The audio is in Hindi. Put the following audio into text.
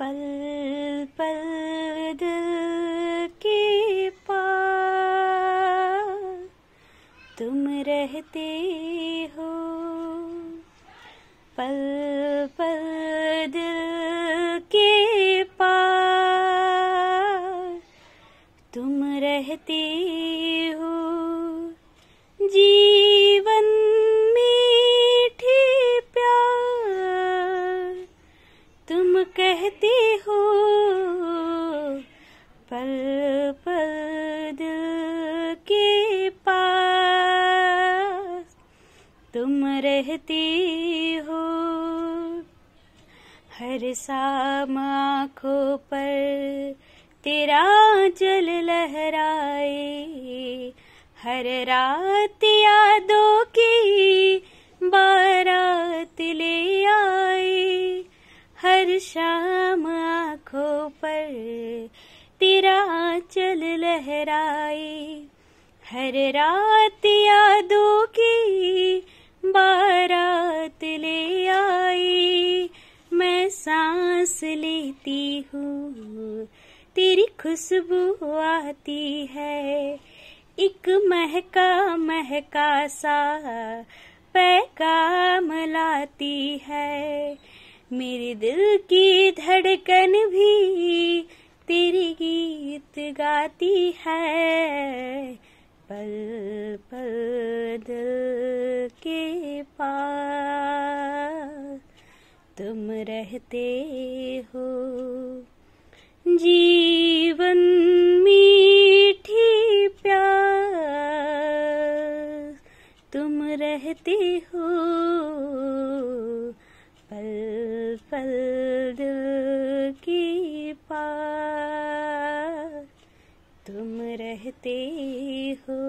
पल पल दिल के पास तुम रहते हो पल पल दिल के पा तुम रहते हो जी तुम रहती हो हर शाम आँखों पर तेरा जल लहराए हर रात यादों की बारात ले आए हर शाम आँखों पर तेरा चल लहराए हर रात यादों की ले आई मैं सांस लेती हूँ तेरी खुशबू आती है एक महका महका सा पैगाम लाती है मेरे दिल की धड़कन भी तेरी गीत गाती है पल पल दिल के पास तुम रहते हो जीवन मीठी प्यास तुम रहते हो पल पल दिल की पास तुम रहते हो